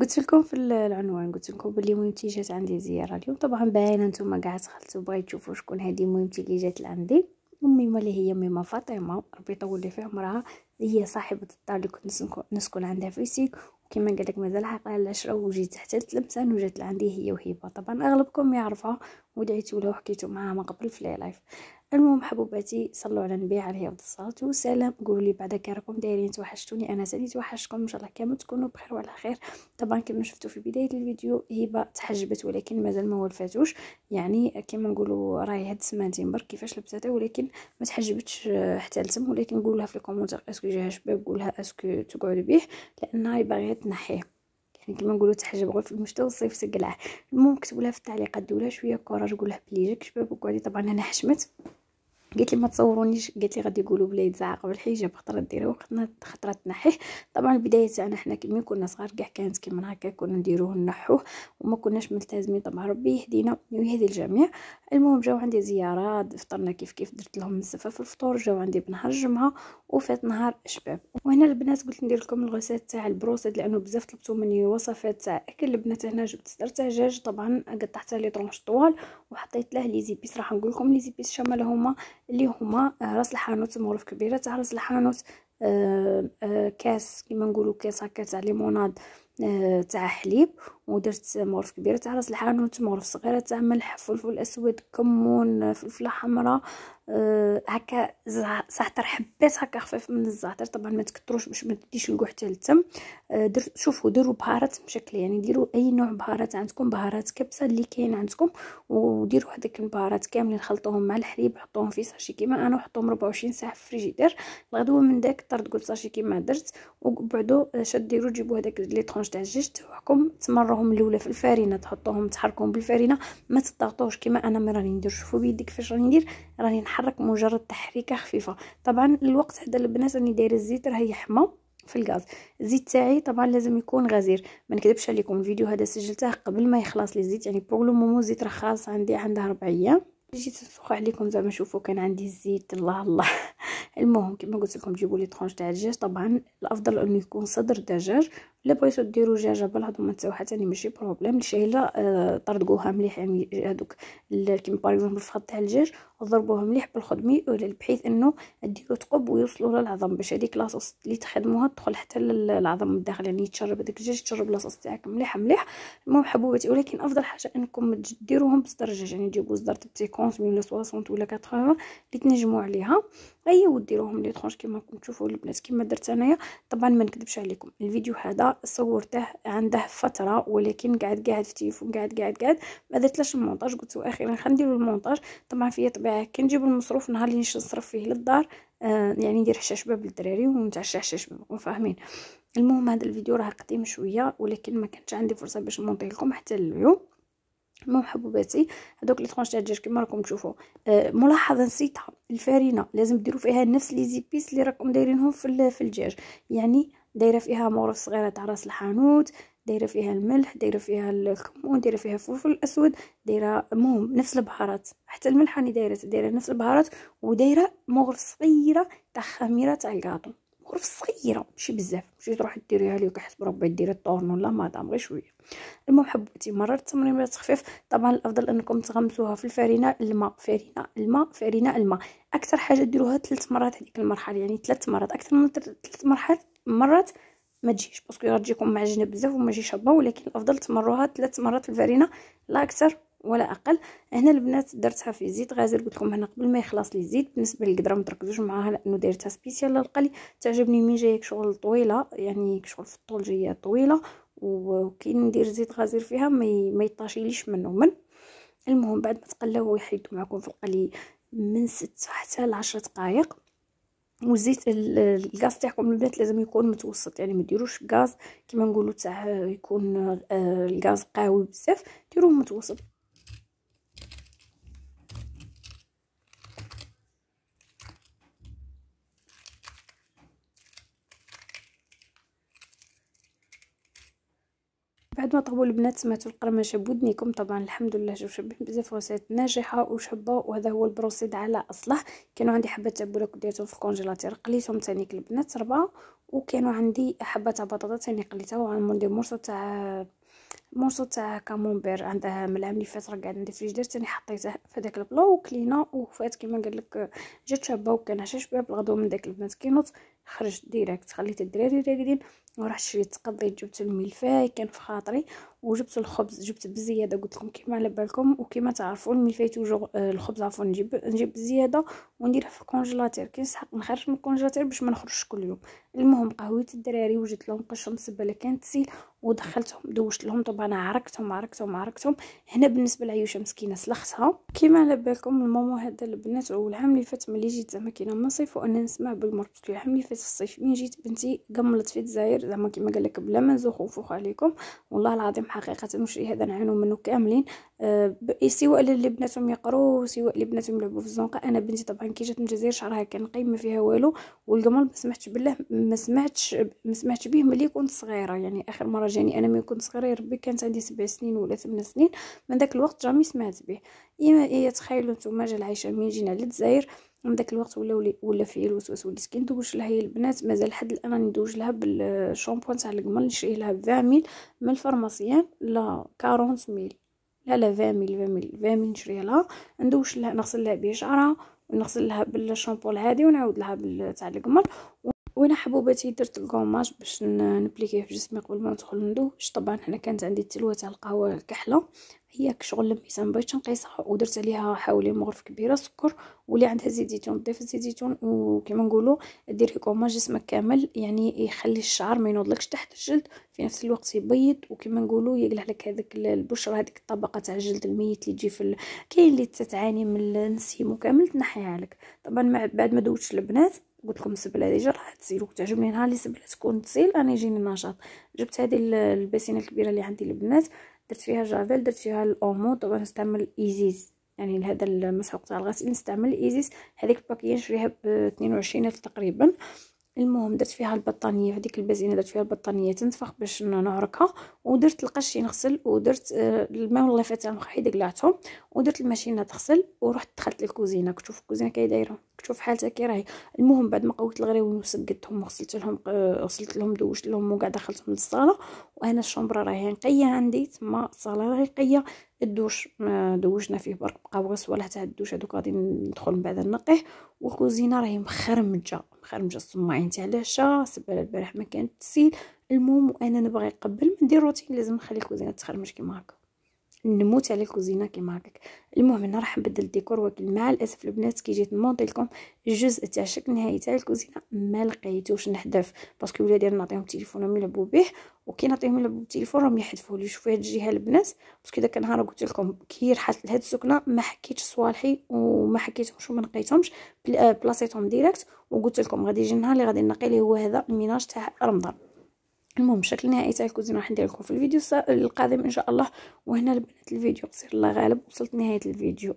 قلت لكم في العنوان قلت لكم بلي مهمتي جات عندي زياره اليوم طبعا باينه نتوما كاع تخلتوا بغيت تشوفوا شكون هذه مهمتي اللي جات لعندي امي اللي هي ميما فاطمه ربي يطول لي في عمرها هي صاحبه الدار اللي كنت نسكن عندها في سيك كما قال لك مازال على العشرة وجيت حتى لتلمسان وجات لعندي هي وهيبه طبعا اغلبكم يعرفها ودعيتوا لها وحكيتو معاها من قبل في لايف المهم حبوباتي صلوا على النبي عليه الصلاه والسلام قولوا لي بعدا كي راكم دايرين توحشتوني انا ثاني توحشتكم ان شاء الله كامل تكونوا بخير وعلى خير طبعا كما شفتوا في بدايه الفيديو هبه تحجبت ولكن مازال ما ولفاتوش يعني كما نقولوا راهي هاد السمانتين برك كيفاش لبساتها ولكن ما تحجبتش آه، حتى لتم ولكن نقول لها في الكومونتير اسكو جاها شباب قول لها اسكو تقعد به لانها باغيه تنحيه يعني كما نقولوا تحجب غير في المشتى والصيف سقلاه المهم كتبوا لها في التعليقات دولها شويه كوراج قول لها بلي جاك شباب وقعدي طبعا انا حشمت قلت لي ما تصورونيش قلت لي غادي يقولوا بلا يتزعق بالحجاب خطره ديري وقتنا خطره تنحيه طبعا البدايه تاعنا حنا كي كنا صغار كاع كانت كيما هكا كنا نديروه نحوه وما كناش ملتزمين طبعا ربي يهدينا ويهدي الجميع المهم جاو عندي زيارات فطرنا كيف كيف درت لهم الزفه في الفطور جاو عندي بنهار الجمعه وفات نهار شباب وهنا البنات قلت ندير لكم الغسات تاع البروسيد لانه بزاف طلبتوا مني وصفات تاع اكل البنات هنا جبت صدر دجاج طبعا قطعته لي طرونش طوال وحطيت له لي زيبيس راح نقول لكم لي زيبيس شمال هما اللي هما آه، راس الحانوت مغرف كبيره تاع راس الحانوت آه آه كاس كيما نقولوا كاس هكا تاع ليموناد آه تاع حليب ودرت مغرف كبيره تاع راس الحانوت مغرف صغيره تاع ملح فلفل اسود كمون فلفله حمراء أه هكا زعتر حبات هكا خفيف من الزعتر طبعا ما تكتروش باش ما تديش القوح حتى للتم أه در شوفوا ديروا بهارات بشكل يعني ديروا اي نوع بهارات عندكم بهارات كبسه اللي كاين عندكم وديروا هذاك البهارات كاملين خلطوهم مع الحليب حطوهم في ساشي كيما انا وحطوهم 24 ساعه في الفريجيدير الغدوه من داك طرد قلت ساشي كيما درت وبعدو آه، شديروا جيبوا هذاك لي طونج تاع الجيج تاعكم تمر مرهم الاولى في الفرينه تحطوهم تحركهم بالفرينه ما تضغطوش كما انا ما راني ندير شوفوا بيدي كيفاش راني ندير راني نحرك مجرد تحريكه خفيفه طبعا الوقت هذا البنات راني دايره الزيت راهي حمى في الغاز الزيت تاعي طبعا لازم يكون غزير ما نكذبش عليكم الفيديو هذا سجلته قبل ما يخلص لي الزيت يعني بوغ لو مومو الزيت راه خالص عندي عندها 4 ايام جيت نسوق عليكم زعما شوفوا كان عندي الزيت الله الله المهم كما قلت لكم جيبوا لي طرونج تاع الدجاج طبعا الافضل انه يكون صدر دجاج الا بغيتو ديرو دجاجه بالهضم متساو حتى ماشي بروبليم الشيء الا آه، طردقوها مليح يعني هذوك كيما باغ اكزومبل الفخذ تاع الدجاج ضربوها مليح بالخدمي بحيث انه ديرو ثقب ويوصلوا للعظم باش هذيك لاصوص اللي تخدموها تدخل حتى للعظم من الداخل يعني يتشرب هذاك الدجاج يتشرب لاصوص تاعك مليح مليح المهم حبوباتي ولكن افضل حاجه انكم ديروهم بصدر الدجاج يعني تجيبوا صدر تاع 50 ولا 60 ولا 80 اللي تنجموا عليها اي وديروهم لي طرونج كيما راكم تشوفوا البنات كيما درت انايا طبعا ما نكذبش عليكم الفيديو هذا صورته عنده فترة ولكن قاعد قاعد في التليفون قاعد قاعد قاعد ما درتلاش المونتاج قلت اخيرا خنديرو المونتاج طبعا فيا طبيعة كنجيب المصروف نهار اللي نصرف فيه للدار آه يعني ندير حشاش باب للدراري ونتعشى حشاش باب فاهمين المهم هذا الفيديو راه قديم شويه ولكن ما كانتش عندي فرصه باش نمونطيه لكم حتى اليوم مو حبوباتي هذوك لي طونش تاع الدجاج كيما راكم تشوفوا آه ملاحظه نسيتها الفارينه لازم ديروا فيها نفس لي زيبيس اللي راكم دايرينهم في في الدجاج يعني دايره فيها مورف صغيره تاع راس الحانوت دايره فيها الملح دايره فيها الكمون دايره فيها الفلفل الاسود دايره المهم نفس البهارات حتى الملح راني دايره دايره نفس البهارات ودايره مغرف صغيره تاع خميره تاع الكاطو غرف صغيره ماشي بزاف ماشي تروح ديريها ليك حسب ربي ديري الطورن ولا مادام غير شويه المهم حبيتي مرر التمرين بلا طبعا الافضل انكم تغمسوها في الفرينه الماء فرينه الماء فرينه الماء اكثر حاجه ديروها ثلاث مرات هذيك المرحله يعني ثلاث مرات اكثر من ثلاث مرات مرات ما تجيش باسكو تجيكم معجنه بزاف وما تجيش ولكن الافضل تمروها ثلاث مرات في الفرينه لا اكثر ولا اقل هنا البنات درتها في زيت غازل قلت لكم هنا قبل ما يخلص لي زيت بالنسبه للقدره ما تركزوش معاها لانه دايرتها سبيسيال للقلي تعجبني مي جايه شغل طويله يعني شغل في الطول جايه طويله وكي ندير زيت غازل فيها ما يطاشيليش من ومن المهم بعد ما تقلاو ويحيدو معكم في القلي من 6 حتى ل 10 دقائق والزيت الغاز تاعكم البنات لازم يكون متوسط يعني ما ديروش غاز كما نقولوا تاع يكون آه، الغاز قوي بزاف ديروه متوسط بعد ما طابوا البنات سمعتوا القرمشه بودنيكم طبعا الحمد لله جاو شابين بزاف وصات ناجحه وشابه وهذا هو البروسيد على اصله كانوا عندي حبه تبوله درتهم في الكونجيلاتير قليتهم ثاني البنات ربعه وكانوا عندي حبه بطاطا ثاني قليتها وعندي مرصو تاع مورصو تاع كامونبير عندها من العام اللي فات راه قاعد عندي فريجدير تاني حطيته في داك البلو وكلينا وفات كيما قال لك جات شابه وكان عشاش بها بالغدو من داك البنات كينوت خرج ديريكت خليت الدراري راقدين ورحت شريت تقضيت جبت الملفاي كان في خاطري وجبت الخبز جبت بزياده قلت لكم كيما على بالكم وكيما تعرفوا الملفاي توجور آه، الخبز عفوا نجيب نجيب بزياده ونديرها في الكونجيلاتير نسحق نخرج من الكونجيلاتير باش ما نخرجش كل يوم المهم قهويت الدراري وجدت لهم قشر مسبله كانت تسيل ودخلتهم دوشت لهم طبعا عركتهم عركتهم عركتهم هنا بالنسبه لعيوشه مسكينه سلختها كيما على بالكم الماما هذا البنات والعام اللي فات ملي جيت زعما كاينه من الصيف وانا نسمع بالمربط العام اللي فات الصيف من جيت بنتي قملت في الجزائر زعما كيما قال لك بلا ما نزوخو فوق عليكم والله العظيم حقيقه مش هذا نعانوا منه كاملين أه سواء اللي بناتهم يقرو سواء اللي بناتهم يلعبوا في الزنقه انا بنتي طبعا كي جات من الجزائر شعرها كان قيم ما فيها والو والقمر ما سمعتش بالله ما سمعتش ما سمعتش به ملي كنت صغيره يعني اخر مره جاني انا ملي كنت صغيره ربي كانت عندي سبع سنين ولا ثمان سنين من داك الوقت جامي سمعت به يا إيه، تخيلوا نتوما جا العايشه من جينا للجزائر من داك الوقت ولا ولا في الوسواس وليت كندوج لها هي البنات مازال لحد الان راني ندوج لها بالشامبوان تاع القمل نشري لها ب من الفارماسيان لا ميل لا لا فاميل فاميل فاميل نشري لها ندوش لها نغسل لها به شعرها ونغسل لها بالشامبو العادي ونعاود لها تاع القمل وانا حبوباتي درت الكوماج باش نبليكيه في جسمي قبل ما ندخل ندوش طبعا حنا كانت عندي التلوه تاع القهوه الكحله هي كشغل لميتها مبغيتش نقيسها ودرت عليها حوالي مغرف كبيره سكر واللي عندها زيت زيتون ضيف زيت زيتون وكما نقولوا ديري كوماج جسمك كامل يعني يخلي الشعر ما ينوضلكش تحت الجلد في نفس الوقت يبيض وكما نقولوا يقلع لك هذاك البشره هذيك الطبقه تاع الجلد الميت اللي تجي في كاين اللي تتعاني من النسيم وكامل تنحيها لك طبعا بعد ما دوتش البنات قلت لكم السبله ديجا راه تسيل وكتعجبني نهار اللي السبله تكون تزيل انا يجيني نشاط جبت هذه الباسينه الكبيره اللي عندي البنات درت فيها جافيل درت فيها الاومو طبعا نستعمل ايزيز يعني لهذا المسحوق تاع الغسيل نستعمل ايزيس هذيك الباكيه نشريها ب 22 تقريبا المهم درت فيها البطانيه هذيك البازينه درت فيها البطانيه تنفخ باش نعركها ودرت القشي نغسل ودرت آه، الماء والله فات المخحي دقلعتهم ودرت الماشينه تغسل ورحت دخلت للكوزينه كنت في الكوزينه كي دايره شوف حالتها كي راهي المهم بعد ما قويت الغريوين وسقدتهم وغسلت لهم آه، غسلت لهم دوشت لهم وكاع دخلتهم للصاله وانا الشومبره راهي نقيه عندي تما الصاله راهي نقيه الدوش آه، دوشنا فيه برك بقاو غير ولا تاع الدوش هذوك غادي ندخل من بعد نقيه والكوزينه راهي مخرمجه مخرمجه الصماعين تاع العشاء سبال البارح ما كانت تسيل المهم وانا نبغي قبل ما ندير روتين لازم نخلي الكوزينه تخرمج كيما هكا نموت على الكوزينه كيما هكاك المهم انا راح نبدل الديكور ولكن مع الاسف البنات كي جيت نمونطي لكم الجزء تاع الشكل النهائي تاع الكوزينه ما لقيتوش نحذف باسكو ولادي نعطيهم تليفونهم يلعبوا به وكي نعطيهم يلعبوا بالتليفون راهم يحذفوا لي شوفوا هاد الجهه البنات باسكو داك النهار قلت لكم كي رحت لهاد السكنه ما حكيتش صوالحي وما حكيتهمش وما نقيتهمش بلاصيتهم ديريكت وقلت لكم غادي يجي النهار اللي غادي نقي هو هذا الميناج تاع رمضان المهم بشكل نهائي تاع الكوزين راح ندير لكم في الفيديو القادم ان شاء الله وهنا البنات الفيديو قصير الله غالب وصلت نهايه الفيديو